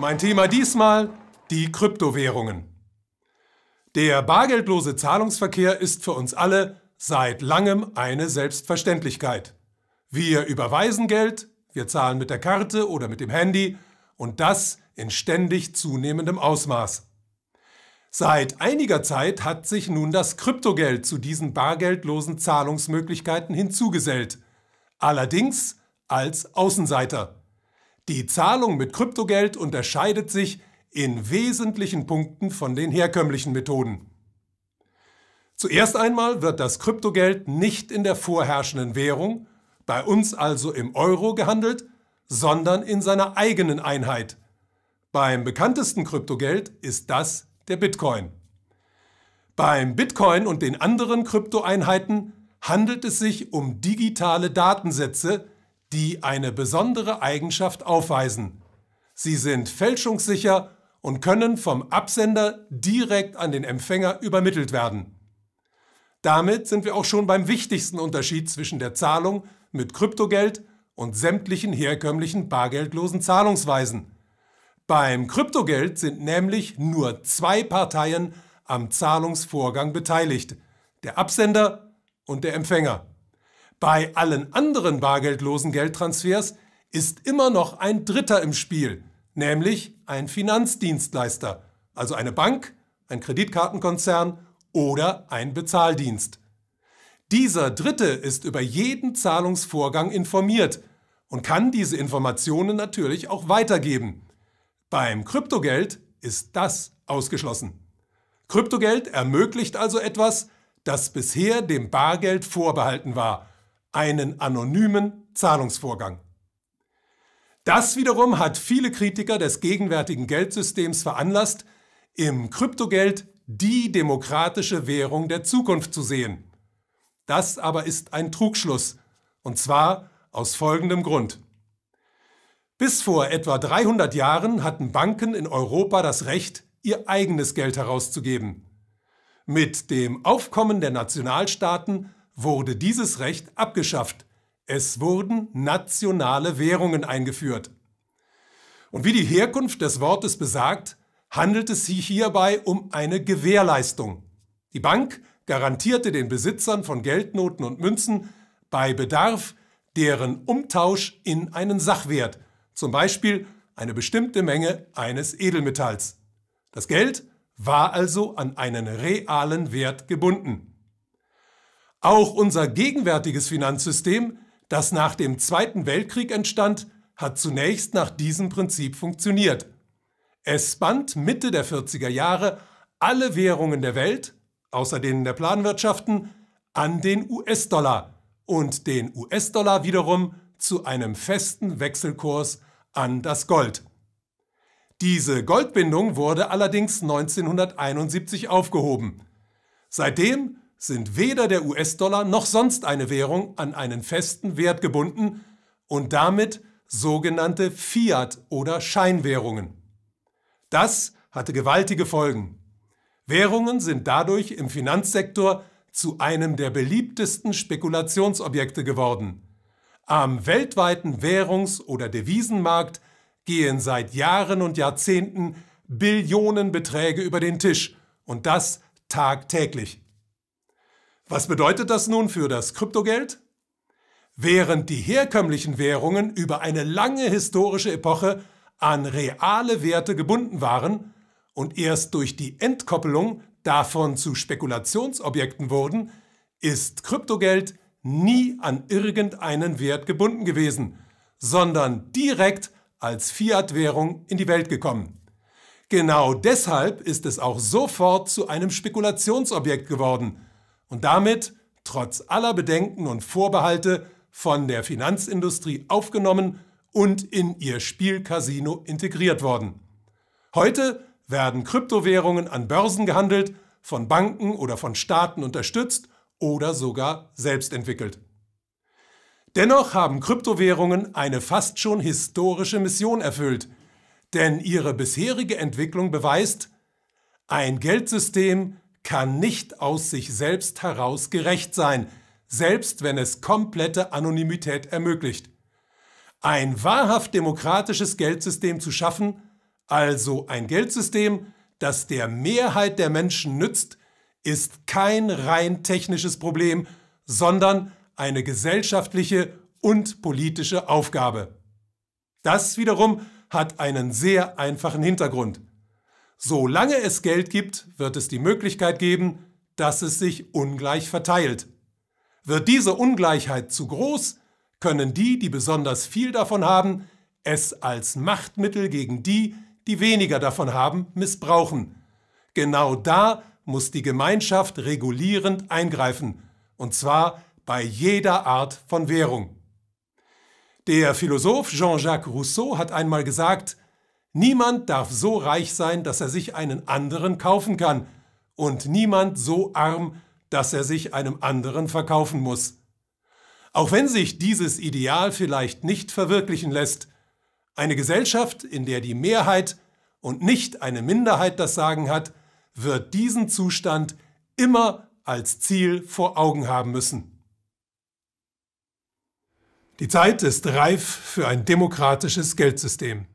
Mein Thema diesmal die Kryptowährungen. Der bargeldlose Zahlungsverkehr ist für uns alle seit langem eine Selbstverständlichkeit. Wir überweisen Geld, wir zahlen mit der Karte oder mit dem Handy und das in ständig zunehmendem Ausmaß. Seit einiger Zeit hat sich nun das Kryptogeld zu diesen bargeldlosen Zahlungsmöglichkeiten hinzugesellt, allerdings als Außenseiter. Die Zahlung mit Kryptogeld unterscheidet sich in wesentlichen Punkten von den herkömmlichen Methoden. Zuerst einmal wird das Kryptogeld nicht in der vorherrschenden Währung, bei uns also im Euro gehandelt, sondern in seiner eigenen Einheit. Beim bekanntesten Kryptogeld ist das der Bitcoin. Beim Bitcoin und den anderen Kryptoeinheiten handelt es sich um digitale Datensätze, die eine besondere Eigenschaft aufweisen. Sie sind fälschungssicher und können vom Absender direkt an den Empfänger übermittelt werden. Damit sind wir auch schon beim wichtigsten Unterschied zwischen der Zahlung mit Kryptogeld und sämtlichen herkömmlichen bargeldlosen Zahlungsweisen. Beim Kryptogeld sind nämlich nur zwei Parteien am Zahlungsvorgang beteiligt, der Absender und der Empfänger. Bei allen anderen bargeldlosen Geldtransfers ist immer noch ein Dritter im Spiel, nämlich ein Finanzdienstleister, also eine Bank, ein Kreditkartenkonzern oder ein Bezahldienst. Dieser Dritte ist über jeden Zahlungsvorgang informiert und kann diese Informationen natürlich auch weitergeben. Beim Kryptogeld ist das ausgeschlossen. Kryptogeld ermöglicht also etwas, das bisher dem Bargeld vorbehalten war, einen anonymen Zahlungsvorgang. Das wiederum hat viele Kritiker des gegenwärtigen Geldsystems veranlasst, im Kryptogeld die demokratische Währung der Zukunft zu sehen. Das aber ist ein Trugschluss, und zwar aus folgendem Grund. Bis vor etwa 300 Jahren hatten Banken in Europa das Recht, ihr eigenes Geld herauszugeben. Mit dem Aufkommen der Nationalstaaten wurde dieses Recht abgeschafft. Es wurden nationale Währungen eingeführt. Und wie die Herkunft des Wortes besagt, handelt es sich hierbei um eine Gewährleistung. Die Bank garantierte den Besitzern von Geldnoten und Münzen bei Bedarf deren Umtausch in einen Sachwert, zum Beispiel eine bestimmte Menge eines Edelmetalls. Das Geld war also an einen realen Wert gebunden. Auch unser gegenwärtiges Finanzsystem, das nach dem Zweiten Weltkrieg entstand, hat zunächst nach diesem Prinzip funktioniert. Es band Mitte der 40er Jahre alle Währungen der Welt, außer denen der Planwirtschaften, an den US-Dollar und den US-Dollar wiederum zu einem festen Wechselkurs an das Gold. Diese Goldbindung wurde allerdings 1971 aufgehoben. Seitdem sind weder der US-Dollar noch sonst eine Währung an einen festen Wert gebunden und damit sogenannte Fiat- oder Scheinwährungen. Das hatte gewaltige Folgen. Währungen sind dadurch im Finanzsektor zu einem der beliebtesten Spekulationsobjekte geworden. Am weltweiten Währungs- oder Devisenmarkt gehen seit Jahren und Jahrzehnten Billionenbeträge über den Tisch und das tagtäglich. Was bedeutet das nun für das Kryptogeld? Während die herkömmlichen Währungen über eine lange historische Epoche an reale Werte gebunden waren und erst durch die Entkoppelung davon zu Spekulationsobjekten wurden, ist Kryptogeld nie an irgendeinen Wert gebunden gewesen, sondern direkt als Fiat-Währung in die Welt gekommen. Genau deshalb ist es auch sofort zu einem Spekulationsobjekt geworden – und damit trotz aller Bedenken und Vorbehalte von der Finanzindustrie aufgenommen und in ihr Spielcasino integriert worden. Heute werden Kryptowährungen an Börsen gehandelt, von Banken oder von Staaten unterstützt oder sogar selbst entwickelt. Dennoch haben Kryptowährungen eine fast schon historische Mission erfüllt, denn ihre bisherige Entwicklung beweist, ein Geldsystem kann nicht aus sich selbst heraus gerecht sein, selbst wenn es komplette Anonymität ermöglicht. Ein wahrhaft demokratisches Geldsystem zu schaffen, also ein Geldsystem, das der Mehrheit der Menschen nützt, ist kein rein technisches Problem, sondern eine gesellschaftliche und politische Aufgabe. Das wiederum hat einen sehr einfachen Hintergrund. Solange es Geld gibt, wird es die Möglichkeit geben, dass es sich ungleich verteilt. Wird diese Ungleichheit zu groß, können die, die besonders viel davon haben, es als Machtmittel gegen die, die weniger davon haben, missbrauchen. Genau da muss die Gemeinschaft regulierend eingreifen, und zwar bei jeder Art von Währung. Der Philosoph Jean-Jacques Rousseau hat einmal gesagt, Niemand darf so reich sein, dass er sich einen anderen kaufen kann, und niemand so arm, dass er sich einem anderen verkaufen muss. Auch wenn sich dieses Ideal vielleicht nicht verwirklichen lässt, eine Gesellschaft, in der die Mehrheit und nicht eine Minderheit das Sagen hat, wird diesen Zustand immer als Ziel vor Augen haben müssen. Die Zeit ist reif für ein demokratisches Geldsystem.